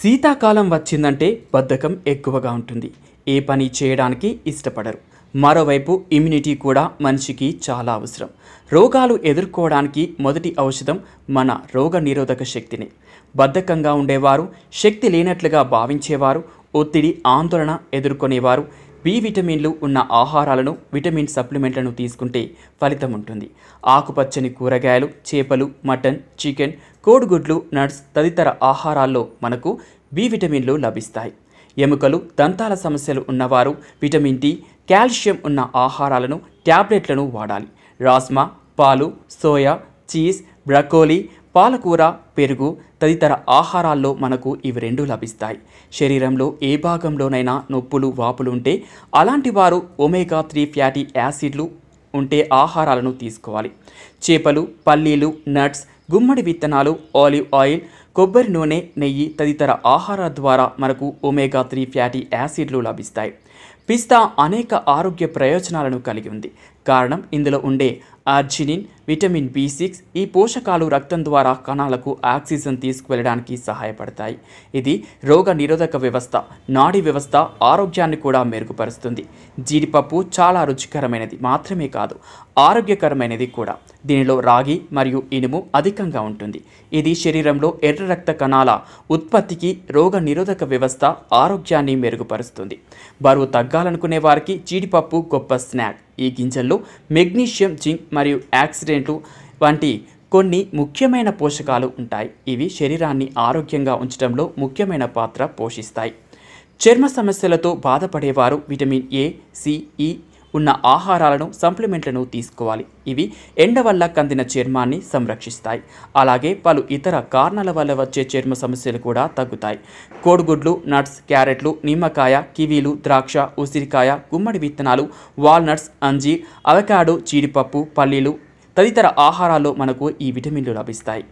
శీతాకాలం వచ్చిందంటే బద్ధకం ఎక్కువగా ఉంటుంది ఏ పని చేయడానికి ఇష్టపడరు మరోవైపు ఇమ్యూనిటీ కూడా మనిషికి చాలా అవసరం రోగాలు ఎదుర్కోవడానికి మొదటి ఔషధం మన రోగ నిరోధక శక్తిని బద్ధకంగా ఉండేవారు శక్తి లేనట్లుగా భావించేవారు ఒత్తిడి ఆందోళన ఎదుర్కొనేవారు బి విటమిన్లు ఉన్న ఆహారాలను విటమిన్ సప్లిమెంట్లను తీసుకుంటే ఫలితం ఉంటుంది ఆకుపచ్చని కూరగాయలు చేపలు మటన్ చికెన్ కోడిగుడ్లు నట్స్ తదితర ఆహారాల్లో మనకు బి విటమిన్లు లభిస్తాయి ఎముకలు దంతాల సమస్యలు ఉన్నవారు విటమిన్ డి కాల్షియం ఉన్న ఆహారాలను ట్యాబ్లెట్లను వాడాలి రాస్మా పాలు సోయా చీజ్ బ్రకోలీ పాలకూర పెరుగు తదితర ఆహారాల్లో మనకు ఇవి రెండు లభిస్తాయి శరీరంలో ఏ భాగంలోనైనా నొప్పులు వాపులు ఉంటే అలాంటి వారు ఒమేగా త్రీ ఫ్యాటీ యాసిడ్లు ఉంటే ఆహారాలను తీసుకోవాలి చేపలు పల్లీలు నట్స్ గుమ్మడి విత్తనాలు ఆలివ్ ఆయిల్ కొబ్బరి నూనె నెయ్యి తదితర ఆహారాల ద్వారా మనకు ఒమేగా త్రీ ఫ్యాటీ యాసిడ్లు లభిస్తాయి పిస్తా అనేక ఆరోగ్య ప్రయోజనాలను కలిగి ఉంది కారణం ఇందులో ఉండే ఆర్జినిన్ విటమిన్ బి సిక్స్ ఈ పోషకాలు రక్తం ద్వారా కణాలకు ఆక్సిజన్ తీసుకువెళ్ళడానికి సహాయపడతాయి ఇది రోగ నిరోధక వ్యవస్థ నాడీ వ్యవస్థ ఆరోగ్యాన్ని కూడా మెరుగుపరుస్తుంది జీడిపప్పు చాలా రుచికరమైనది మాత్రమే కాదు ఆరోగ్యకరమైనది కూడా దీనిలో రాగి మరియు ఇనుము అధికంగా ఉంటుంది ఇది శరీరంలో ఎర్ర రక్త కణాల ఉత్పత్తికి రోగ నిరోధక వ్యవస్థ ఆరోగ్యాన్ని మెరుగుపరుస్తుంది బరువు తగ్గ తగ్గాలనుకునే వారికి జీడిపప్పు గొప్ప స్నాక్ ఈ గింజల్లో మెగ్నీషియం జింక్ మరియు యాక్సిడెంట్లు వంటి కొన్ని ముఖ్యమైన పోషకాలు ఉంటాయి ఇవి శరీరాన్ని ఆరోగ్యంగా ఉంచడంలో ముఖ్యమైన పాత్ర పోషిస్తాయి చర్మ సమస్యలతో బాధపడేవారు విటమిన్ ఏ సిఈ ఉన్న ఆహారాలను సప్లిమెంట్లను తీసుకోవాలి ఇవి ఎండ వల్ల కందిన చర్మాన్ని సంరక్షిస్తాయి అలాగే పలు ఇతర కారణాల వల్ల వచ్చే చర్మ సమస్యలు కూడా తగ్గుతాయి కోడిగుడ్లు నట్స్ క్యారెట్లు నిమ్మకాయ కివీలు ద్రాక్ష ఉసిరికాయ గుమ్మడి విత్తనాలు వాల్నట్స్ అంజీర్ అవకాడో జీడిపప్పు పల్లీలు తదితర ఆహారాల్లో మనకు ఈ విటమిన్లు లభిస్తాయి